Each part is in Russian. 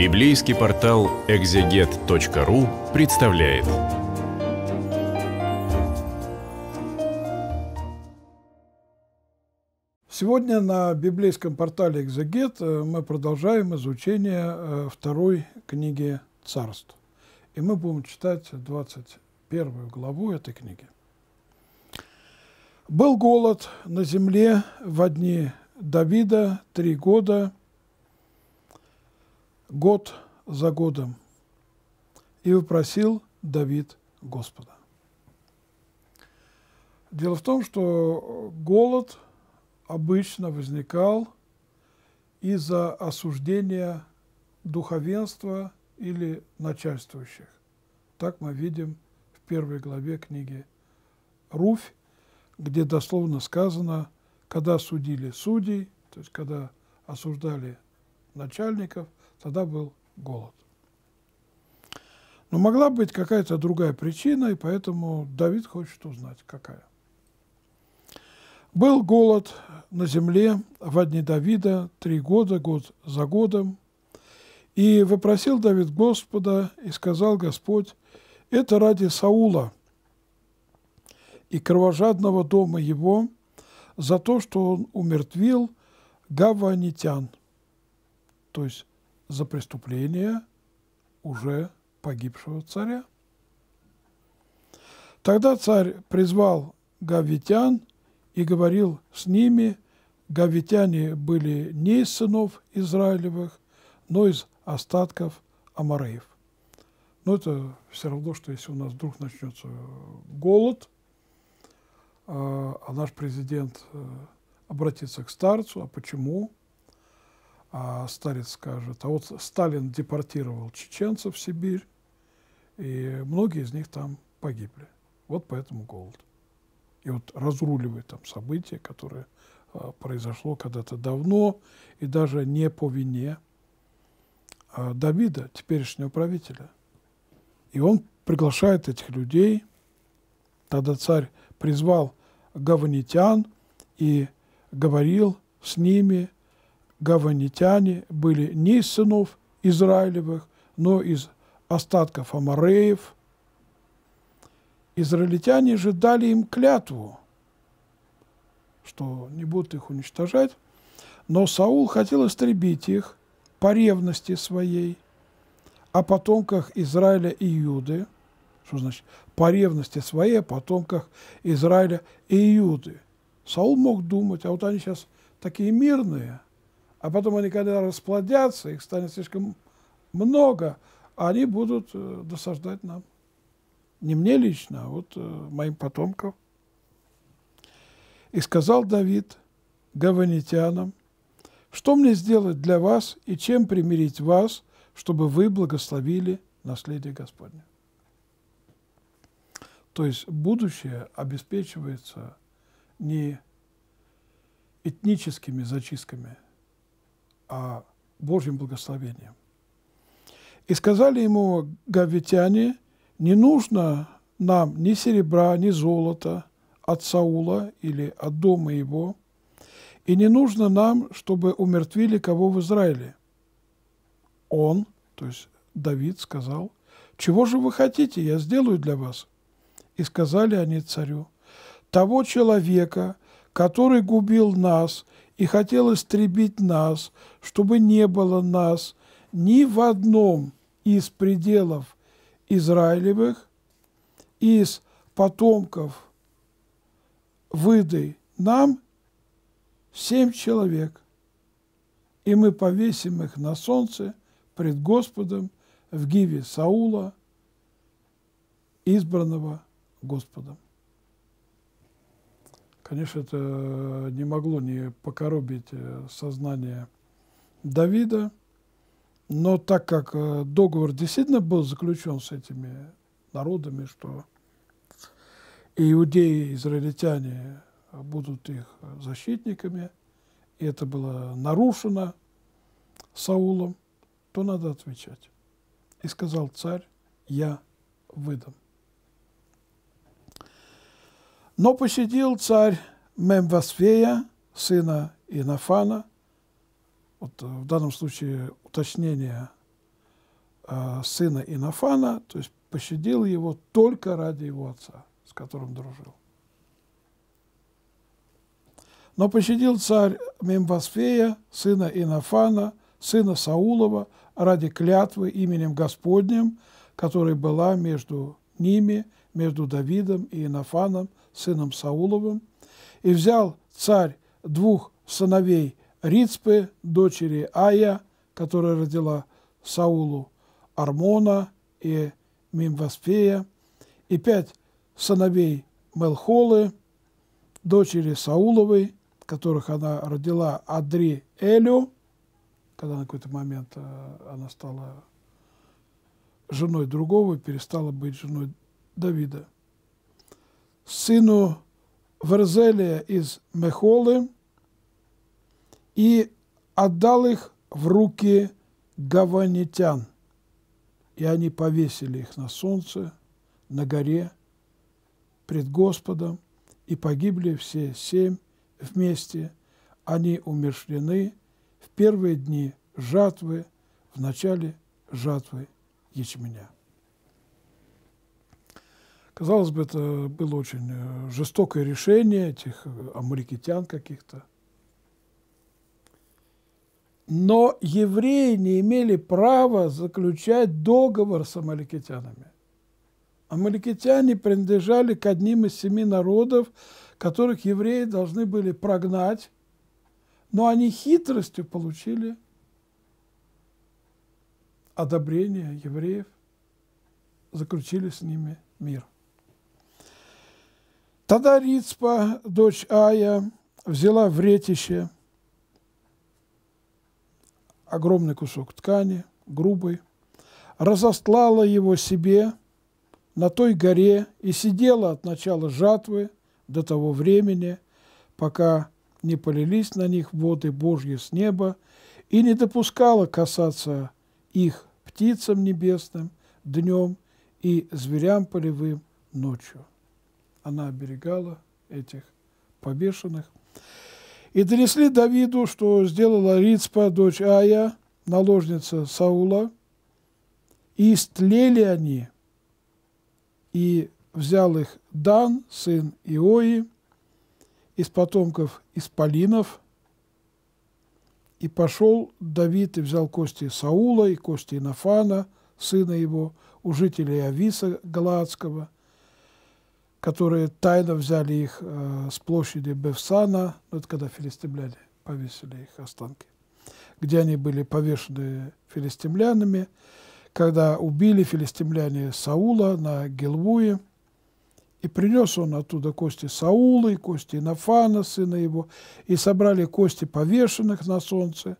Библейский портал экзегет.ру представляет. Сегодня на библейском портале «Экзегет» э, мы продолжаем изучение э, второй книги «Царств». И мы будем читать 21 главу этой книги. «Был голод на земле в одни Давида три года – год за годом. И вопросил Давид Господа. Дело в том, что голод обычно возникал из-за осуждения духовенства или начальствующих. Так мы видим в первой главе книги Руфь, где дословно сказано, когда судили судей, то есть когда осуждали начальников – Тогда был голод. Но могла быть какая-то другая причина, и поэтому Давид хочет узнать, какая. Был голод на земле в одни Давида три года, год за годом. И вопросил Давид Господа, и сказал Господь, это ради Саула и кровожадного дома его за то, что он умертвил гаванитян, то есть за преступление уже погибшего царя. Тогда царь призвал гавитян и говорил с ними, гавитяне были не из сынов Израилевых, но из остатков Амареев. Но это все равно, что если у нас вдруг начнется голод, а, а наш президент э, обратится к старцу, а почему? А старец скажет, а вот Сталин депортировал чеченцев в Сибирь, и многие из них там погибли. Вот поэтому голод. И вот разруливает там события, которые а, произошло когда-то давно, и даже не по вине а Давида, теперешнего правителя. И он приглашает этих людей. Тогда царь призвал гаванитян и говорил с ними – гаванитяне были не из сынов Израилевых, но из остатков амареев. Израильтяне же дали им клятву, что не будут их уничтожать, но Саул хотел истребить их по ревности своей, о потомках Израиля и Юды, что значит по ревности своей, о потомках Израиля и Юды. Саул мог думать, а вот они сейчас такие мирные – а потом они, когда расплодятся, их станет слишком много, они будут э, досаждать нам. Не мне лично, а вот э, моим потомкам. И сказал Давид гаванитянам, что мне сделать для вас и чем примирить вас, чтобы вы благословили наследие Господне? То есть будущее обеспечивается не этническими зачистками – а Божьим благословением. И сказали ему гавитяне, не нужно нам ни серебра, ни золота от Саула или от дома его, и не нужно нам, чтобы умертвили кого в Израиле. Он, то есть Давид, сказал, «Чего же вы хотите, я сделаю для вас?» И сказали они царю, «Того человека, который губил нас и хотел истребить нас, чтобы не было нас ни в одном из пределов Израилевых, из потомков выдай нам семь человек, и мы повесим их на солнце пред Господом в гиве Саула, избранного Господом. Конечно, это не могло не покоробить э, сознание Давида, но так как э, договор действительно был заключен с этими народами, что иудеи, израильтяне будут их защитниками, и это было нарушено Саулом, то надо отвечать. И сказал царь, я выдам. Но посетил царь Мемвасфея, сына Инафана, вот э, в данном случае уточнение э, сына Инафана, то есть пощадил его только ради его отца, с которым дружил. Но пощадил царь Мемвасфея, сына Инафана, сына Саулова, ради клятвы именем Господним, которая была между ними, между Давидом и Инафаном сыном Сауловым, и взял царь двух сыновей Рицпы, дочери Ая, которая родила Саулу Армона и Мимваспея, и пять сыновей Мелхолы, дочери Сауловой, которых она родила Адри Элю, когда на какой-то момент э, она стала женой другого и перестала быть женой Давида сыну Верзелия из Мехолы, и отдал их в руки гаванитян. И они повесили их на солнце, на горе, пред Господом, и погибли все семь вместе. Они умершлены в первые дни жатвы, в начале жатвы ячменя. Казалось бы, это было очень э, жестокое решение этих э, амаликитян каких-то. Но евреи не имели права заключать договор с амаликитянами. Амаликитяне принадлежали к одним из семи народов, которых евреи должны были прогнать, но они хитростью получили одобрение евреев, заключили с ними мир. Тогда Рицпа, дочь Ая, взяла в ретище огромный кусок ткани, грубый, разослала его себе на той горе и сидела от начала жатвы до того времени, пока не полились на них воды Божьи с неба и не допускала касаться их птицам небесным днем и зверям полевым ночью она оберегала этих побешенных. И донесли Давиду, что сделала Рицпа, дочь Ая, наложница Саула, и истлели они, и взял их Дан, сын Иои, из потомков Исполинов, и пошел Давид и взял кости Саула и кости Инофана, сына его, у жителей Ависа Галаадского – которые тайно взяли их э, с площади Бевсана, ну, это когда филистимляне повесили их останки, где они были повешены филистимлянами, когда убили филистимляне Саула на Гилвуе, и принес он оттуда кости Саула и кости Нафана, сына его, и собрали кости повешенных на солнце,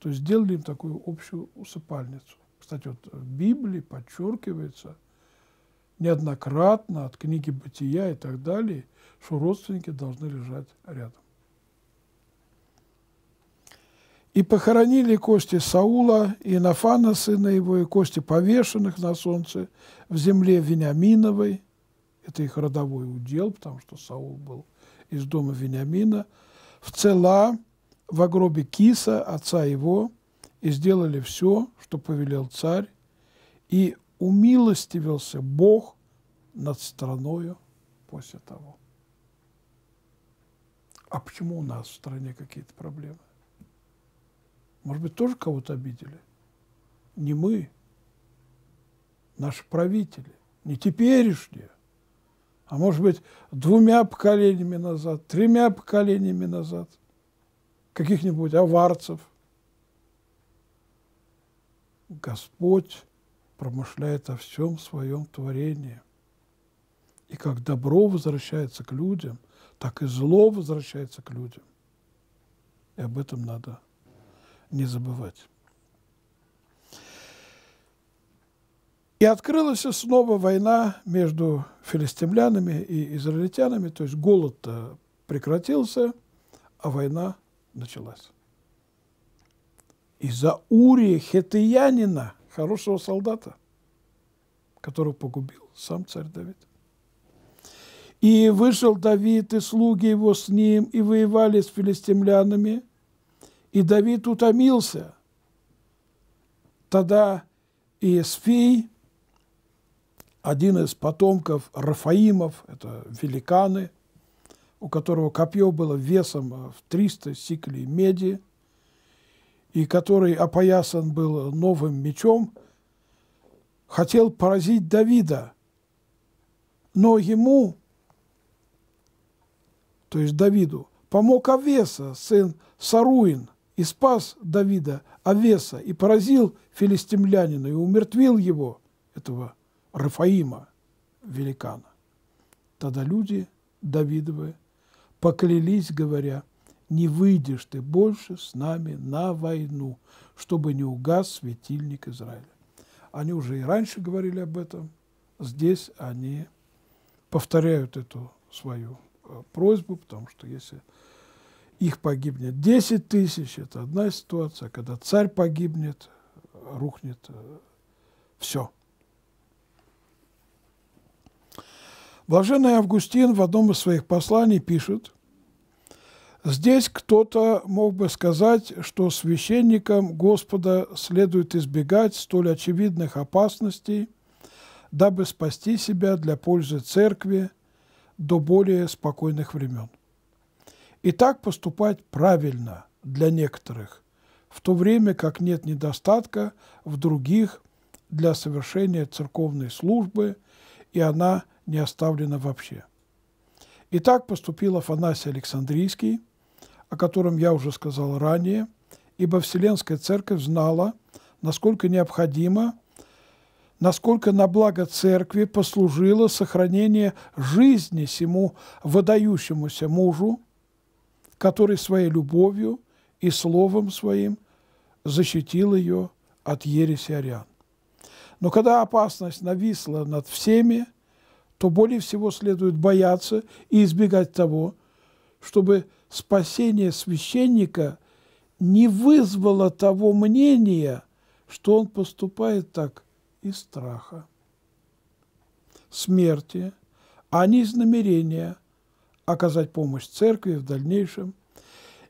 то есть сделали им такую общую усыпальницу. Кстати, вот в Библии подчеркивается – неоднократно от книги «Бытия» и так далее, что родственники должны лежать рядом. И похоронили кости Саула и Нафана, сына его, и кости повешенных на солнце в земле Вениаминовой. Это их родовой удел, потому что Саул был из дома Вениамина. В цела в гробе Киса, отца его, и сделали все, что повелел царь, и умилостивился Бог над страною после того. А почему у нас в стране какие-то проблемы? Может быть, тоже кого-то обидели? Не мы, наши правители, не теперешние, а может быть, двумя поколениями назад, тремя поколениями назад, каких-нибудь аварцев. Господь промышляет о всем своем творении. И как добро возвращается к людям, так и зло возвращается к людям. И об этом надо не забывать. И открылась снова война между филистимлянами и израильтянами, то есть голод прекратился, а война началась. Из-за Урия Хетыянина – хорошего солдата, которого погубил сам царь Давид. И вышел Давид, и слуги его с ним, и воевали с филистимлянами. И Давид утомился. Тогда Иесфий, один из потомков Рафаимов, это великаны, у которого копье было весом в 300 сиклей меди – и который опоясан был новым мечом, хотел поразить Давида. Но ему, то есть Давиду, помог Авеса, сын Саруин, и спас Давида Авеса, и поразил филистимлянина, и умертвил его, этого Рафаима, великана. Тогда люди Давидовы поклялись, говоря – не выйдешь ты больше с нами на войну, чтобы не угас светильник Израиля. Они уже и раньше говорили об этом, здесь они повторяют эту свою э, просьбу, потому что если их погибнет 10 тысяч, это одна ситуация, когда царь погибнет, рухнет э, все. Блаженный Августин в одном из своих посланий пишет, Здесь кто-то мог бы сказать, что священникам Господа следует избегать столь очевидных опасностей, дабы спасти себя для пользы церкви до более спокойных времен. И так поступать правильно для некоторых, в то время как нет недостатка в других для совершения церковной службы, и она не оставлена вообще. И так поступил Афанасий Александрийский, о котором я уже сказал ранее, ибо Вселенская Церковь знала, насколько необходимо, насколько на благо Церкви послужило сохранение жизни сему выдающемуся мужу, который своей любовью и словом своим защитил ее от ереси ариан. Но когда опасность нависла над всеми, то более всего следует бояться и избегать того, чтобы спасение священника не вызвало того мнения, что он поступает так из страха. Смерти, а не из намерения оказать помощь церкви в дальнейшем.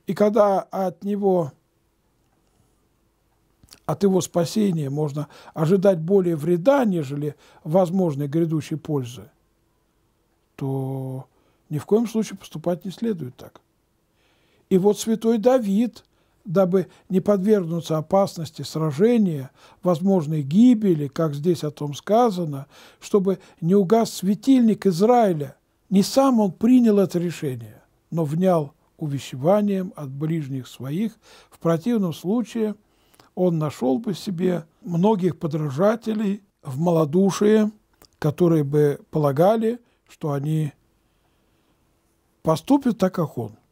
И когда от него, от его спасения можно ожидать более вреда, нежели возможной грядущей пользы, то ни в коем случае поступать не следует так. И вот святой Давид, дабы не подвергнуться опасности сражения, возможной гибели, как здесь о том сказано, чтобы не угас светильник Израиля, не сам он принял это решение, но внял увещеванием от ближних своих, в противном случае он нашел бы себе многих подражателей в малодушие, которые бы полагали, что они поступят так, как он –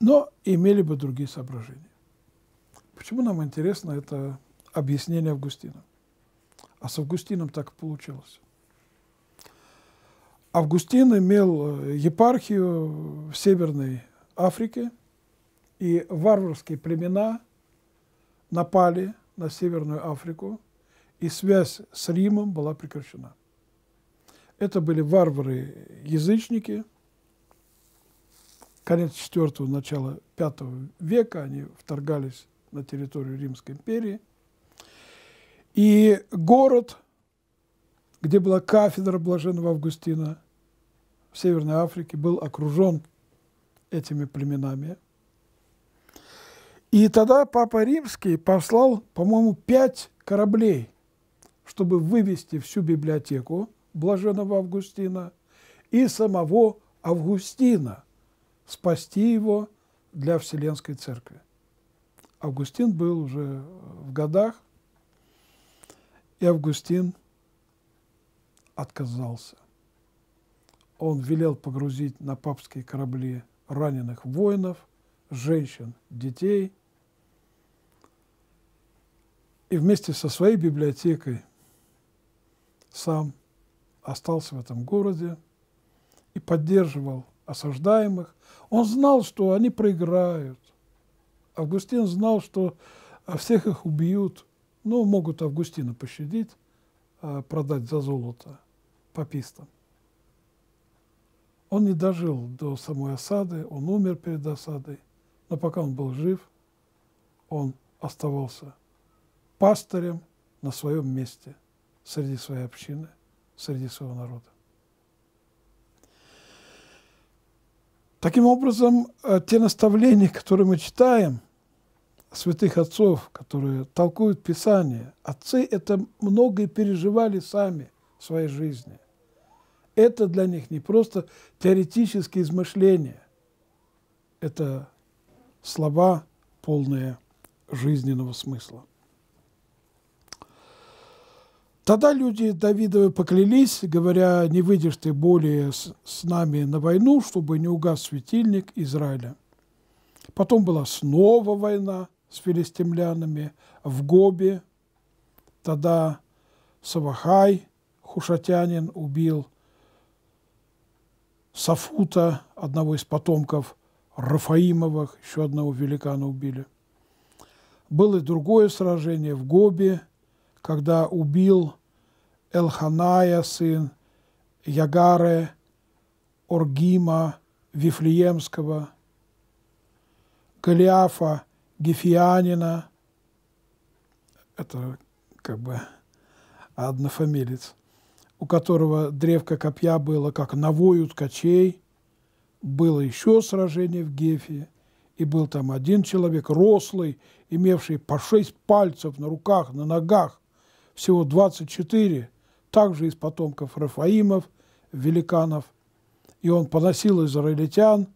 но имели бы другие соображения. Почему нам интересно это объяснение Августина? А с Августином так получилось. Августин имел э, епархию в Северной Африке, и варварские племена напали на Северную Африку, и связь с Римом была прекращена. Это были варвары-язычники – конец IV, начало V века они вторгались на территорию Римской империи. И город, где была кафедра Блаженного Августина в Северной Африке, был окружен этими племенами. И тогда Папа Римский послал, по-моему, пять кораблей, чтобы вывести всю библиотеку Блаженного Августина и самого Августина – спасти его для Вселенской Церкви. Августин был уже в годах, и Августин отказался. Он велел погрузить на папские корабли раненых воинов, женщин, детей. И вместе со своей библиотекой сам остался в этом городе и поддерживал осаждаемых. Он знал, что они проиграют. Августин знал, что а, всех их убьют. Ну, могут Августина пощадить, а, продать за золото папистам. Он не дожил до самой осады, он умер перед осадой. Но пока он был жив, он оставался пастырем на своем месте, среди своей общины, среди своего народа. Таким образом, э, те наставления, которые мы читаем, святых отцов, которые толкуют Писание, отцы это многое переживали сами в своей жизни. Это для них не просто теоретические измышления, это слова, полные жизненного смысла. Тогда люди Давидовы поклялись, говоря, не выйдешь ты более с, с нами на войну, чтобы не угас светильник Израиля. Потом была снова война с филистимлянами в Гобе. Тогда Савахай, хушатянин, убил Сафута, одного из потомков Рафаимовых, еще одного великана убили. Было и другое сражение в Гобе, когда убил Элханая, сын Ягаре, Оргима, Вифлеемского, Голиафа, Гефианина, это как бы однофамилец, у которого древко копья было как навой у ткачей, было еще сражение в Гефе, и был там один человек, рослый, имевший по шесть пальцев на руках, на ногах, всего 24, также из потомков Рафаимов, великанов, и он поносил израильтян,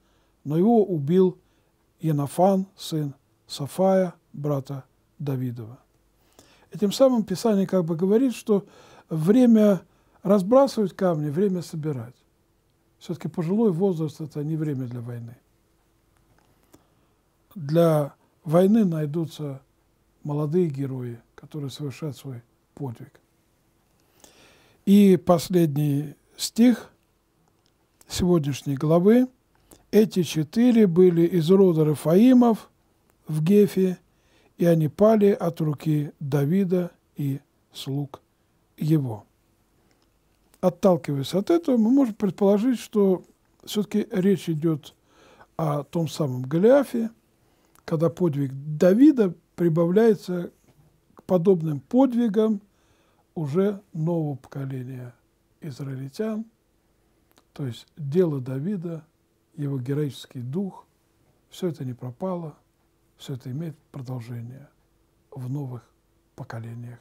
но его убил Янафан, сын Сафая, брата Давидова. И тем самым Писание как бы говорит, что время разбрасывать камни, время собирать. Все-таки пожилой возраст – это не время для войны. Для войны найдутся молодые герои, которые совершают свой подвиг. И последний стих сегодняшней главы. Эти четыре были из рода Рафаимов в Гефе, и они пали от руки Давида и слуг его. Отталкиваясь от этого, мы можем предположить, что все-таки речь идет о том самом Голиафе, когда подвиг Давида прибавляется подобным подвигам уже нового поколения израильтян, то есть дело Давида, его героический дух, все это не пропало, все это имеет продолжение в новых поколениях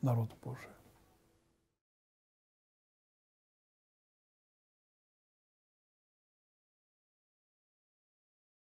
народа Божия.